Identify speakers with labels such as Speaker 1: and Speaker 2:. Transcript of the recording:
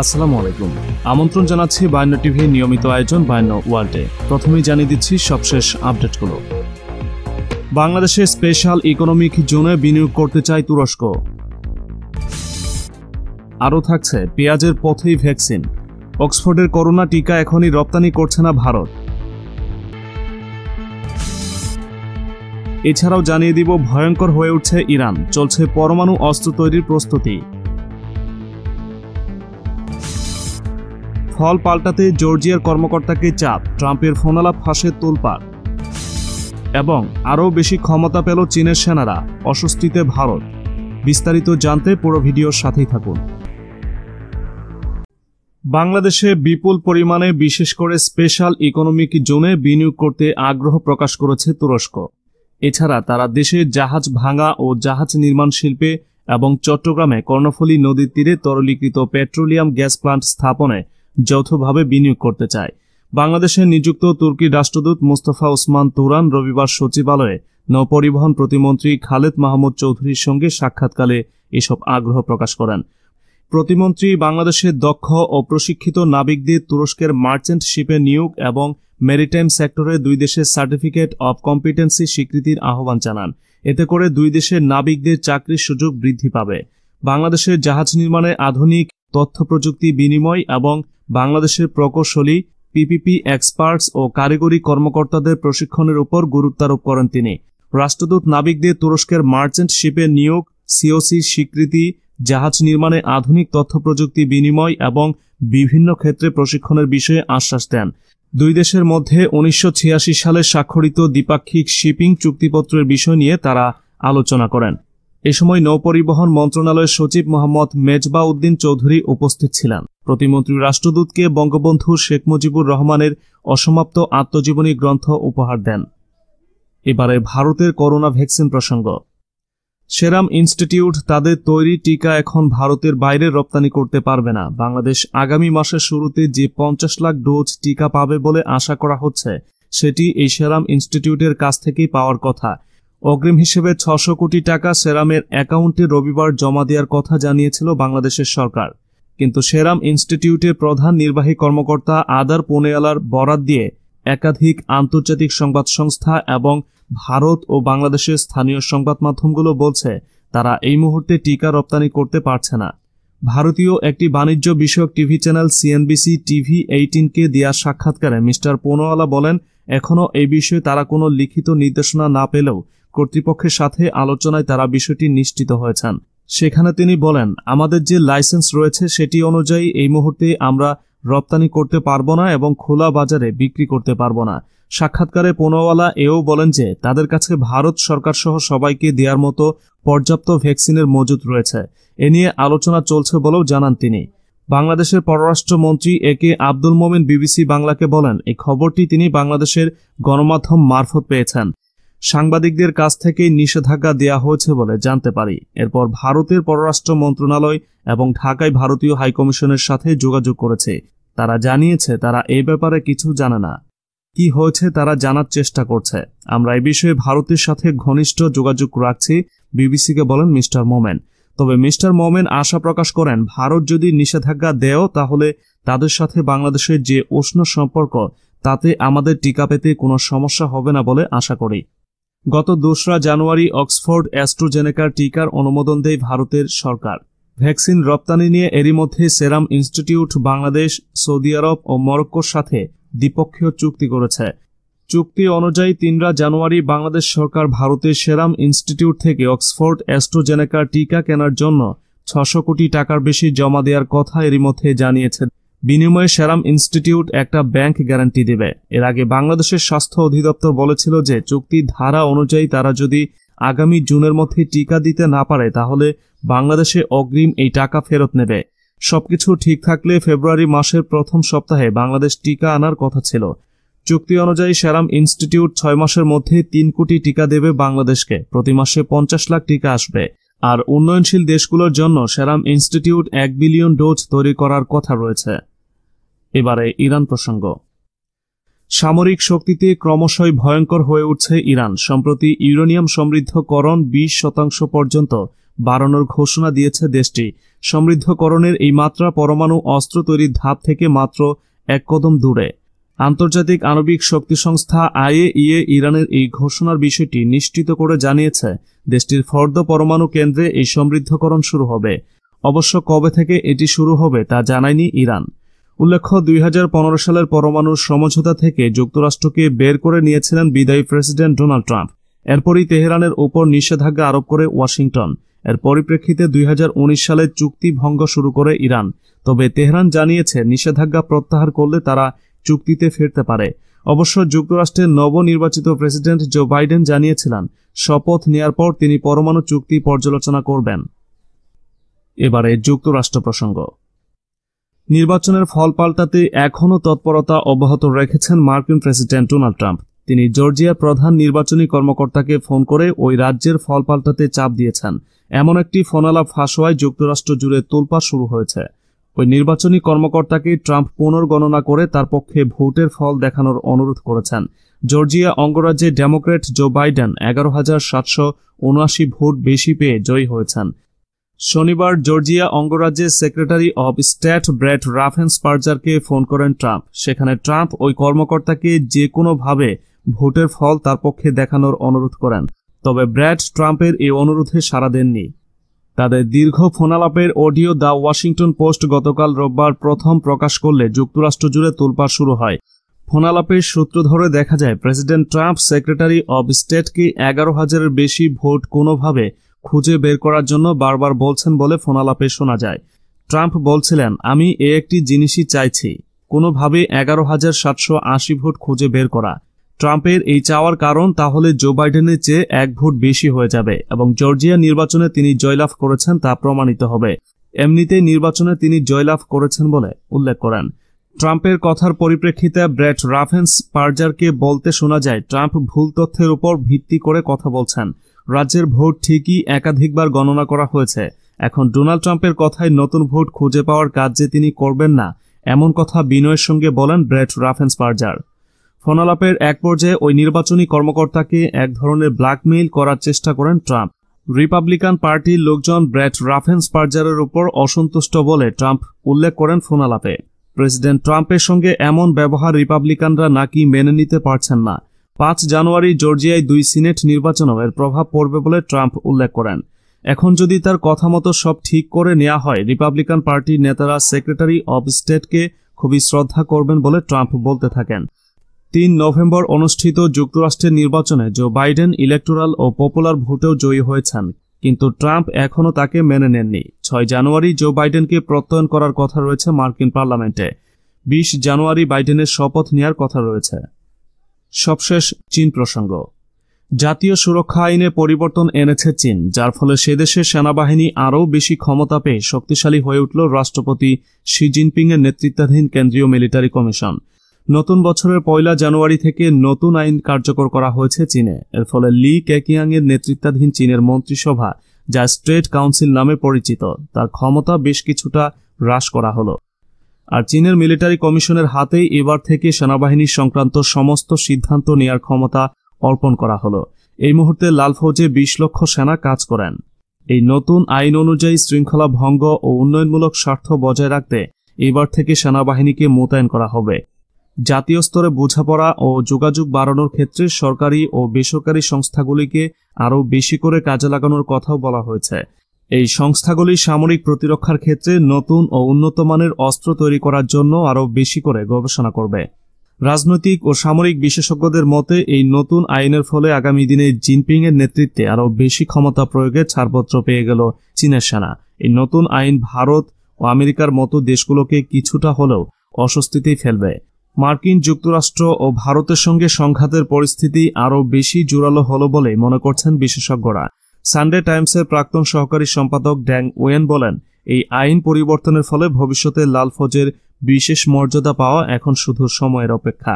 Speaker 1: আসসালামু আলাইকুম আমন্ত্রণ জানাচ্ছি বায়ান্ন টিভির নিয়মিত আয়োজন বায়ান্ন ওয়ার্ল্ডে প্রথমেই জানিয়ে দিচ্ছি সবশেষ আপডেটগুলো বাংলাদেশে স্পেশাল ইকোনমিক জোনে বিনিয়োগ করতে চায় তুরস্ক আরও থাকছে পেঁয়াজের পথেই ভ্যাকসিন অক্সফোর্ডের করোনা টিকা এখনই রপ্তানি করছে না ভারত এছাড়াও জানিয়ে দিব ভয়ঙ্কর হয়ে উঠছে ইরান চলছে পরমাণু অস্ত্র তৈরির প্রস্তুতি ফল পাল্টাতে জর্জিয়ার কর্মকর্তাকে চাপ ট্রাম্পের ফোনালাপ ফাঁসে তোলপাড় এবং আরও বেশি ক্ষমতা পেল চীনের সেনারা অস্বস্তিতে ভারত বিস্তারিত জানতে পুরো ভিডিওর সাথেই থাকুন বাংলাদেশে বিপুল পরিমাণে বিশেষ করে স্পেশাল ইকোনমিক জোনে বিনিয়োগ করতে আগ্রহ প্রকাশ করেছে তুরস্ক এছাড়া তারা দেশে জাহাজ ভাঙা ও জাহাজ নির্মাণ শিল্পে এবং চট্টগ্রামে কর্ণফুলী নদীর তীরে তরলীকৃত পেট্রোলিয়াম গ্যাস প্লান্ট স্থাপনে যৌথভাবে বিনিয়োগ করতে চায় বাংলাদেশে নিযুক্ত তুর্কি রাষ্ট্রদূত মুস্তফা ওসমান তুরান রবিবার সচিবালয়ে নৌপরিবহন প্রতিমন্ত্রী খালেদ মাহমুদ চৌধুরীর সঙ্গে সাক্ষাৎকালে এসব আগ্রহ প্রকাশ করেন প্রতিমন্ত্রী বাংলাদেশের দক্ষ ও প্রশিক্ষিত নাবিকদের তুরস্কের মার্চেন্ট শিপে নিয়োগ এবং মেরিটাইম সেক্টরে দুই দেশের সার্টিফিকেট অব কম্পিটেন্সি স্বীকৃতির আহ্বান জানান এতে করে দুই দেশের নাবিকদের চাকরির সুযোগ বৃদ্ধি পাবে বাংলাদেশের জাহাজ নির্মাণে আধুনিক তথ্য প্রযুক্তি বিনিময় এবং বাংলাদেশের প্রকৌশলী পিপিপি এক্সপার্টস ও কারিগরি কর্মকর্তাদের প্রশিক্ষণের উপর গুরুত্বারোপ করেন তিনি রাষ্ট্রদূত নাবিকদের তুরস্কের মার্চেন্ট শিপে নিয়োগ সিওসি স্বীকৃতি জাহাজ নির্মাণে আধুনিক তথ্য প্রযুক্তি বিনিময় এবং বিভিন্ন ক্ষেত্রে প্রশিক্ষণের বিষয়ে আশ্বাস দেন দুই দেশের মধ্যে উনিশশো সালে স্বাক্ষরিত দ্বিপাক্ষিক শিপিং চুক্তিপত্রের বিষয় নিয়ে তারা আলোচনা করেন এ সময় নৌপরিবহন মন্ত্রণালয়ের সচিব মোহাম্মদ মেজবা উদ্দিন চৌধুরী উপস্থিত ছিলেন প্রতিমন্ত্রী রাষ্ট্রদূতকে বঙ্গবন্ধু শেখ মুজিবুর রহমানের অসমাপ্ত আত্মজীবনী গ্রন্থ উপহার দেন এবারে ভারতের করোনা ভ্যাকসিন প্রসঙ্গ সেরাম ইনস্টিটিউট তাদের তৈরি টিকা এখন ভারতের বাইরে রপ্তানি করতে পারবে না বাংলাদেশ আগামী মাসের শুরুতে যে পঞ্চাশ লাখ ডোজ টিকা পাবে বলে আশা করা হচ্ছে সেটি এই সেরাম ইনস্টিটিউটের কাছ থেকেই পাওয়ার কথা অগ্রিম হিসেবে ছশো কোটি টাকা সেরামের অ্যাকাউন্টে রবিবার জমা দেওয়ার কথা জানিয়েছিল বাংলাদেশের সরকার কিন্তু সেরাম ইনস্টিটিউটের প্রধান নির্বাহী কর্মকর্তা আদার পোনেয়ালার বরাত দিয়ে একাধিক আন্তর্জাতিক সংবাদ সংস্থা এবং ভারত ও বাংলাদেশের স্থানীয় সংবাদ মাধ্যমগুলো বলছে তারা এই মুহূর্তে টিকা রপ্তানি করতে পারছে না ভারতীয় একটি বাণিজ্য বিষয়ক টিভি চ্যানেল সিএনবিসি টিভি এইটিনকে দেওয়া সাক্ষাৎকারে মিস্টার পোনোয়ালা বলেন এখনও এই বিষয়ে তারা কোনো লিখিত নির্দেশনা না পেলেও কর্তৃপক্ষের সাথে আলোচনায় তারা বিষয়টি নিশ্চিত হয়েছেন সেখানে তিনি বলেন আমাদের যে লাইসেন্স রয়েছে সেটি অনুযায়ী এই মুহূর্তে আমরা রপ্তানি করতে পারবো না এবং খোলা বাজারে বিক্রি করতে পারবো না সাক্ষাৎকারে পোনাওয়ালা এও বলেন যে তাদের কাছে ভারত সরকার সহ সবাইকে দেওয়ার মতো পর্যাপ্ত ভ্যাকসিনের মজুদ রয়েছে এ নিয়ে আলোচনা চলছে বলেও জানান তিনি বাংলাদেশের পররাষ্ট্রমন্ত্রী এ কে আব্দুল মোমেন বিবিসি বাংলাকে বলেন এই খবরটি তিনি বাংলাদেশের গণমাধ্যম মারফত পেয়েছেন সাংবাদিকদের কাছ থেকে নিষেধাজ্ঞা দেয়া হয়েছে বলে জানতে পারি এরপর ভারতের পররাষ্ট্র মন্ত্রণালয় এবং ঢাকায় ভারতীয় হাইকমিশনের সাথে যোগাযোগ করেছে তারা জানিয়েছে তারা এ ব্যাপারে কিছু জানে না কি হয়েছে তারা জানার চেষ্টা করছে আমরা এ বিষয়ে ভারতের সাথে ঘনিষ্ঠ যোগাযোগ রাখছি বিবিসিকে বলেন মিস্টার মোমেন তবে মিস্টার মোমেন আশা প্রকাশ করেন ভারত যদি নিষেধাজ্ঞা দেয় তাহলে তাদের সাথে বাংলাদেশের যে উষ্ণ সম্পর্ক তাতে আমাদের টিকা পেতে কোনো সমস্যা হবে না বলে আশা করি গত দোসরা জানুয়ারি অক্সফোর্ড অ্যাস্ট্রোজেনেকার টিকার অনুমোদন দেয় ভারতের সরকার ভ্যাকসিন রপ্তানি নিয়ে এরই মধ্যে সেরাম ইনস্টিটিউট বাংলাদেশ সৌদি আরব ও মরক্কোর সাথে দ্বিপক্ষীয় চুক্তি করেছে চুক্তি অনুযায়ী তিনরা জানুয়ারি বাংলাদেশ সরকার ভারতের সেরাম ইনস্টিটিউট থেকে অক্সফোর্ড অ্যাস্ট্রোজেনেকার টিকা কেনার জন্য ছশো কোটি টাকার বেশি জমা দেওয়ার কথা এরই মধ্যে জানিয়েছে বিনিময়ে সেরাম ইনস্টিটিউট একটা ব্যাংক গ্যারান্টি দেবে এর আগে বাংলাদেশের স্বাস্থ্য অধিদপ্তর বলেছিল যে চুক্তির ধারা অনুযায়ী তারা যদি আগামী জুনের মধ্যে টিকা দিতে না পারে তাহলে বাংলাদেশে অগ্রিম এই টাকা ফেরত নেবে সবকিছু ঠিক থাকলে ফেব্রুয়ারি মাসের প্রথম সপ্তাহে বাংলাদেশ টিকা আনার কথা ছিল চুক্তি অনুযায়ী সেরাম ইনস্টিটিউট ছয় মাসের মধ্যে তিন কোটি টিকা দেবে বাংলাদেশকে প্রতি মাসে পঞ্চাশ লাখ টিকা আসবে আর উন্নয়নশীল দেশগুলোর জন্য সেরাম ইনস্টিটিউট এক বিলিয়ন ডোজ তৈরি করার কথা রয়েছে এবারে ইরান প্রসঙ্গ সামরিক শক্তিতে ক্রমশই ভয়ঙ্কর হয়ে উঠছে ইরান সম্প্রতি ইউরেনিয়াম সমৃদ্ধকরণ বিশ শতাংশ পর্যন্ত বাড়ানোর ঘোষণা দিয়েছে দেশটি সমৃদ্ধকরণের এই মাত্রা পরমাণু অস্ত্র তৈরির ধাপ থেকে মাত্র এক কদম দূরে আন্তর্জাতিক আণবিক শক্তি সংস্থা আইএইএ ইরানের এই ঘোষণার বিষয়টি নিশ্চিত করে জানিয়েছে দেশটির ফর্দ পরমাণু কেন্দ্রে এই সমৃদ্ধকরণ শুরু হবে অবশ্য কবে থেকে এটি শুরু হবে তা জানায়নি ইরান উল্লেখ্য দুই সালের পরমাণু সমঝোতা থেকে যুক্তরাষ্ট্রকে বের করে নিয়েছিলেন বিদায়ী প্রেসিডেন্ট ডোনাল্ড ট্রাম্প এরপরই তেহরানের ওপর নিষেধাজ্ঞা আরোপ করে ওয়াশিংটন এর পরিপ্রেক্ষিতে দুই সালে চুক্তি ভঙ্গ শুরু করে ইরান তবে তেহরান জানিয়েছে নিষেধাজ্ঞা প্রত্যাহার করলে তারা চুক্তিতে ফিরতে পারে অবশ্য যুক্তরাষ্ট্রের নবনির্বাচিত প্রেসিডেন্ট জো বাইডেন জানিয়েছিলেন শপথ নেয়ার পর তিনি পরমাণু চুক্তি পর্যালোচনা করবেন এবারে যুক্তরাষ্ট্র প্রসঙ্গ নির্বাচনের ফল পাল্টাতে এখনও তৎপরতা অব্যাহত রেখেছেন মার্কিন প্রেসিডেন্ট ডোনাল্ড ট্রাম্প তিনি জর্জিয়ার প্রধান নির্বাচনী কর্মকর্তাকে ফোন করে ওই রাজ্যের ফল পাল্টাতে চাপ দিয়েছেন এমন একটি ফোনালাপ ফাঁস হওয়ায় যুক্তরাষ্ট্র জুড়ে তোলপাড় শুরু হয়েছে ওই নির্বাচনী কর্মকর্তাকে ট্রাম্প পুনর্গণনা করে তার পক্ষে ভোটের ফল দেখানোর অনুরোধ করেছেন জর্জিয়া অঙ্গরাজ্যে ডেমোক্রেট জো বাইডেন এগারো হাজার সাতশো উনআশি ভোট বেশি পেয়ে জয়ী হয়েছেন শনিবার জর্জিয়া অঙ্গরাজ্যের সেক্রেটারি অব স্টেট ব্রেড রাফেন্স পার্জারকে ফোন করেন ট্রাম্প সেখানে ট্রাম্প ওই কর্মকর্তাকে যে কোনোভাবে ভোটের ফল তার পক্ষে দেখানোর অনুরোধ করেন তবে ব্র্যাড ট্রাম্পের এই অনুরোধে সাড়া দেননি তাদের দীর্ঘ ফোনালাপের অডিও দ্য ওয়াশিংটন পোস্ট গতকাল রোববার প্রথম প্রকাশ করলে যুক্তরাষ্ট্র জুড়ে তোলপাড় শুরু হয় ফোনালাপের সূত্র ধরে দেখা যায় প্রেসিডেন্ট ট্রাম্প সেক্রেটারি অব স্টেটকে এগারো হাজারের বেশি ভোট কোনোভাবে খুঁজে বের করার জন্য বারবার বলছেন বলে ফোনালাপে শোনা যায় ট্রাম্প বলছিলেন আমি এ একটি জিনিসই চাইছি কোনোভাবে এগারো হাজার সাতশো আশি ভোট খুঁজে বের করা ট্রাম্পের এই চাওয়ার কারণ তাহলে জো বাইডেনের চেয়ে এক ভোট বেশি হয়ে যাবে এবং জর্জিয়া নির্বাচনে তিনি জয়লাভ করেছেন তা প্রমাণিত হবে এমনিতেই নির্বাচনে তিনি জয়লাভ করেছেন বলে উল্লেখ করেন ট্রাম্পের কথার পরিপ্রেক্ষিতে ব্রেট রাফেন্স পার্জারকে বলতে শোনা যায় ট্রাম্প ভুল তথ্যের উপর ভিত্তি করে কথা বলছেন রাজ্যের ভোট ঠিকই একাধিকবার গণনা করা হয়েছে এখন ডোনাল্ড ট্রাম্পের কথায় নতুন ভোট খুঁজে পাওয়ার কাজ যে তিনি করবেন না এমন কথা বিনয়ের সঙ্গে বলেন ব্রেট রাফেন্সপার্জার ফোনালাপের এক পর্যায়ে ওই নির্বাচনী কর্মকর্তাকে এক ধরনের ব্ল্যাকমেইল করার চেষ্টা করেন ট্রাম্প রিপাবলিকান পার্টির লোকজন ব্রেট রাফেন্সপার্জারের উপর অসন্তুষ্ট বলে ট্রাম্প উল্লেখ করেন ফোনালাপে প্রেসিডেন্ট ট্রাম্পের সঙ্গে এমন ব্যবহার রিপাবলিকানরা নাকি মেনে নিতে পারছেন না পাঁচ জানুয়ারি জর্জিয়ায় দুই সিনেট নির্বাচনও এর প্রভাব পড়বে বলে ট্রাম্প উল্লেখ করেন এখন যদি তার কথা মতো সব ঠিক করে নেওয়া হয় রিপাবলিকান পার্টির নেতারা সেক্রেটারি অব স্টেটকে খুবই শ্রদ্ধা করবেন বলে ট্রাম্প বলতে থাকেন তিন নভেম্বর অনুষ্ঠিত যুক্তরাষ্ট্রের নির্বাচনে জো বাইডেন ইলেকটোরাল ও পপুলার ভোটেও জয়ী হয়েছেন কিন্তু ট্রাম্প এখনও তাকে মেনে নেননি ছয় জানুয়ারি জো বাইডেনকে প্রত্যয়ন করার কথা রয়েছে মার্কিন পার্লামেন্টে বিশ জানুয়ারি বাইডেনের শপথ নেওয়ার কথা রয়েছে সবশেষ চীন প্রসঙ্গ জাতীয় সুরক্ষা আইনে পরিবর্তন এনেছে চীন যার ফলে সেদেশে সেনাবাহিনী আরও বেশি ক্ষমতা পেয়ে শক্তিশালী হয়ে উঠল রাষ্ট্রপতি শি জিনপিংয়ের নেতৃত্বাধীন কেন্দ্রীয় মিলিটারি কমিশন নতুন বছরের পয়লা জানুয়ারি থেকে নতুন আইন কার্যকর করা হয়েছে চীনে এর ফলে লি কেকিয়াং এর নেতৃত্বাধীন চীনের মন্ত্রিসভা যা স্ট্রেট কাউন্সিল নামে পরিচিত তার ক্ষমতা বেশ কিছুটা হ্রাস করা হলো আর চীনের মিলিটারি কমিশনের হাতেই এবার থেকে সেনাবাহিনী সংক্রান্ত সমস্ত সিদ্ধান্ত নেয়ার ক্ষমতা অর্পণ করা হলো এই মুহূর্তে লাল ফৌজে বিশ লক্ষ সেনা কাজ করেন এই নতুন আইন অনুযায়ী শৃঙ্খলা ভঙ্গ ও উন্নয়নমূলক স্বার্থ বজায় রাখতে এবার থেকে সেনাবাহিনীকে মোতায়েন করা হবে জাতীয় স্তরে বোঝাপড়া ও যোগাযোগ বাড়ানোর ক্ষেত্রে সরকারি ও বেসরকারি সংস্থাগুলিকে আরও বেশি করে কাজে লাগানোর কথাও বলা হয়েছে এই সংস্থাগুলি সামরিক প্রতিরক্ষার ক্ষেত্রে নতুন ও উন্নত মানের অস্ত্র তৈরি করার জন্য আরও বেশি করে গবেষণা করবে রাজনৈতিক ও সামরিক বিশেষজ্ঞদের মতে এই নতুন আইনের ফলে আগামী দিনে জিনপিংয়ের নেতৃত্বে আরও বেশি ক্ষমতা প্রয়োগের ছাড়পত্র পেয়ে গেল চীনের সেনা এই নতুন আইন ভারত ও আমেরিকার মতো দেশগুলোকে কিছুটা হলেও অস্বস্তিতেই ফেলবে মার্কিন যুক্তরাষ্ট্র ও ভারতের সঙ্গে সংঘাতের পরিস্থিতি আরও বেশি জোরালো হলো বলে মনে করছেন বিশেষজ্ঞরা সানডে টাইমসের প্রাক্তন সহকারী সম্পাদক ড্যাং ওয়েন বলেন এই আইন পরিবর্তনের ফলে ভবিষ্যতে লাল ফজের বিশেষ মর্যাদা পাওয়া এখন শুধু সময়ের অপেক্ষা